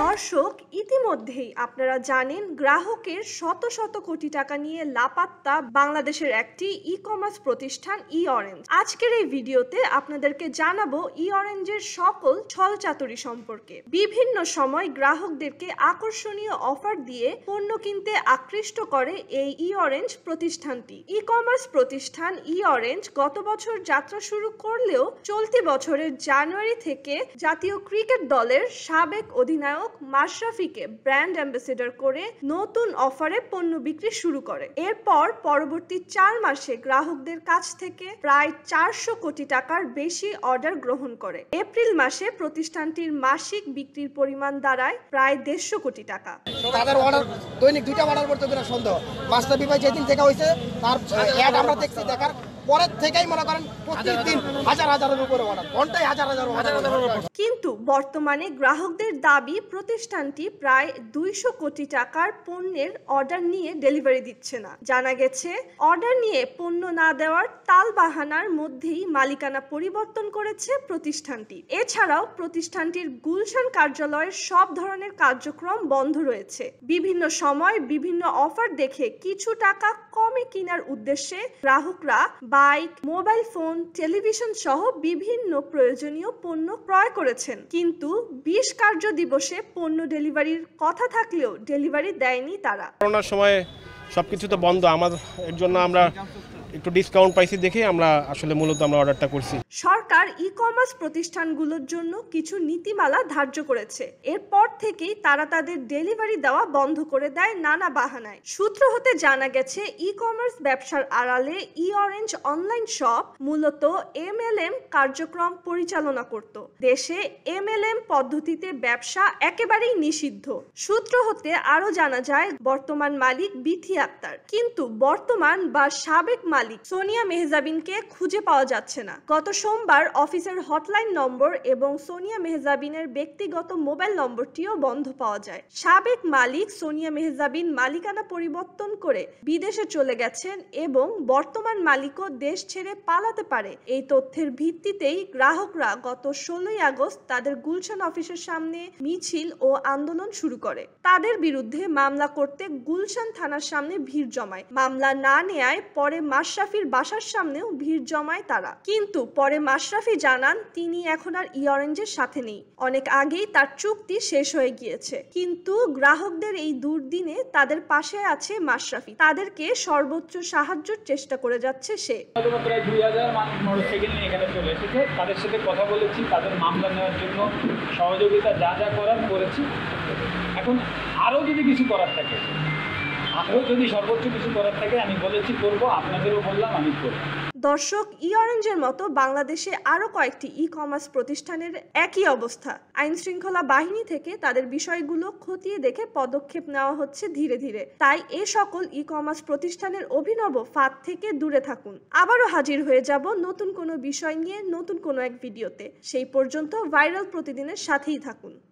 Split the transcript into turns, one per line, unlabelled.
দর্শক ইতিমধ্যেই আপনারা জানেন গ্রাহকের শত শত কোটি টাকা নিয়ে লাপাত্তা বাংলাদেশের একটি ই কমার্স প্রতিষ্ঠান ই অরেঞ্জ আজকের এই ভিডিওতে আপনাদেরকে জানাবো ই অরেঞ্জের সকল চাতুরি সম্পর্কে বিভিন্ন সময় গ্রাহকদেরকে আকর্ষণীয় অফার দিয়ে পণ্য কিনতে আকৃষ্ট করে এই ই অরেঞ্জ প্রতিষ্ঠানটি ই কমার্স প্রতিষ্ঠান ই অরেঞ্জ গত বছর যাত্রা শুরু করলেও চলতি বছরের জানুয়ারি থেকে জাতীয় ক্রিকেট দলের সাবেক অধিনায়ক মাশরাফি মাসুফিকে ব্র্যান্ড অ্যাম্বাসেডর করে নতুন অফারে পণ্য বিক্রি শুরু করে এরপর পরবর্তী চার মাসে গ্রাহকদের কাছ থেকে প্রায় চারশো কোটি টাকার বেশি অর্ডার গ্রহণ করে এপ্রিল মাসে প্রতিষ্ঠানটির মাসিক বিক্রির পরিমাণ দাঁড়ায় প্রায় দেড়শো কোটি টাকা তাদের অর্ডার দৈনিক দুইটা অর্ডার করতে সন্দেহ পাঁচটা বিপাই যেদিন দেখা হয়েছে তার আমরা দেখছি দেখার পরের থেকেই মনে করেন প্রতিদিন হাজার হাজারের উপরে অর্ডার ঘন্টায় হাজার হাজার কিন্তু বর্তমানে গ্রাহকদের দাবি প্রতিষ্ঠানটি প্রায় দুইশো কোটি টাকার পণ্যের অর্ডার নিয়ে ডেলিভারি দিচ্ছে না জানা গেছে অর্ডার নিয়ে পণ্য না দেওয়ার তাল বাহানার মধ্যেই মালিকানা পরিবর্তন করেছে প্রতিষ্ঠানটি এছাড়াও প্রতিষ্ঠানটির গুলশান কার্যালয়ের সব ধরনের কার্যক্রম বন্ধ রয়েছে বিভিন্ন সময় বিভিন্ন অফার দেখে কিছু টাকা কমে কেনার উদ্দেশ্যে গ্রাহকরা বাইক মোবাইল ফোন টেলিভিশন সহ বিভিন্ন প্রয়োজনীয় পণ্য ক্রয় করেছেন কিন্তু বিশ কার্য দিবসে পণ্য ডেলিভারির কথা থাকলেও ডেলিভারি দেয়নি তারা করোনার সময় সব কিছু তো বন্ধ আমার এর জন্য আমরা একটু ডিসকাউন্ট পাইছি দেখে আমরা আসলে মূলত আমরা অর্ডারটা করছি সরকার ই কমার্স প্রতিষ্ঠানগুলোর জন্য কিছু নীতিমালা ধার্য করেছে এরপর থেকেই তারা তাদের ডেলিভারি দেওয়া বন্ধ করে দেয় নানা বাহানায় সূত্র হতে জানা গেছে ই কমার্স ব্যবসার আড়ালে ই অরেঞ্জ অনলাইন শপ মূলত এম কার্যক্রম পরিচালনা করত দেশে এম পদ্ধতিতে ব্যবসা একেবারেই নিষিদ্ধ সূত্র হতে আরও জানা যায় বর্তমান মালিক বিথি আক্তার কিন্তু বর্তমান বা সাবেক মালিক সোনিয়া মেহজাবিনকে খুঁজে পাওয়া যাচ্ছে না গত সোমবার অফিসের হটলাইন নম্বর এবং সোনিয়া মেহজাবিনের ব্যক্তিগত মোবাইল নম্বরটিও বন্ধ পাওয়া যায় সাবেক মালিক সোনিয়া মেহজাবিন মালিকানা পরিবর্তন করে বিদেশে চলে গেছেন এবং বর্তমান মালিকও দেশ ছেড়ে পালাতে পারে এই তথ্যের ভিত্তিতেই গ্রাহকরা গত ষোলোই আগস্ট তাদের গুলশান অফিসের সামনে মিছিল ও আন্দোলন শুরু করে তাদের বিরুদ্ধে মামলা করতে গুলশান থানার সামনে ভিড় জমায় মামলা না নেয়ায় পরে মাশরাফির বাসার সামনেও ভিড় জমায় তারা কিন্তু পরে মাশরাফ মাশরাফি জানান তিনি এখন আর ইয়রেঞ্জের সাথে নেই অনেক আগেই তার চুক্তি শেষ হয়ে গিয়েছে কিন্তু গ্রাহকদের এই দুর্দিনে তাদের পাশে আছে মাশরাফি তাদেরকে সর্বোচ্চ সাহায্যের চেষ্টা করে যাচ্ছে সে তাদের সাথে কথা বলেছি তাদের মামলা নেওয়ার জন্য সহযোগিতা যা যা করার করেছি এখন আরও যদি কিছু করার থাকে আরও যদি সর্বোচ্চ কিছু করার থাকে আমি বলেছি করবো আপনাদেরও বললাম আমি করবো দর্শক ই অরেঞ্জের মতো বাংলাদেশে আরও কয়েকটি ই কমার্স প্রতিষ্ঠানের একই অবস্থা আইন শৃঙ্খলা বাহিনী থেকে তাদের বিষয়গুলো খতিয়ে দেখে পদক্ষেপ নেওয়া হচ্ছে ধীরে ধীরে তাই এ সকল ই কমার্স প্রতিষ্ঠানের অভিনব ফাঁদ থেকে দূরে থাকুন আবারও হাজির হয়ে যাব নতুন কোনো বিষয় নিয়ে নতুন কোনো এক ভিডিওতে সেই পর্যন্ত ভাইরাল প্রতিদিনের সাথেই থাকুন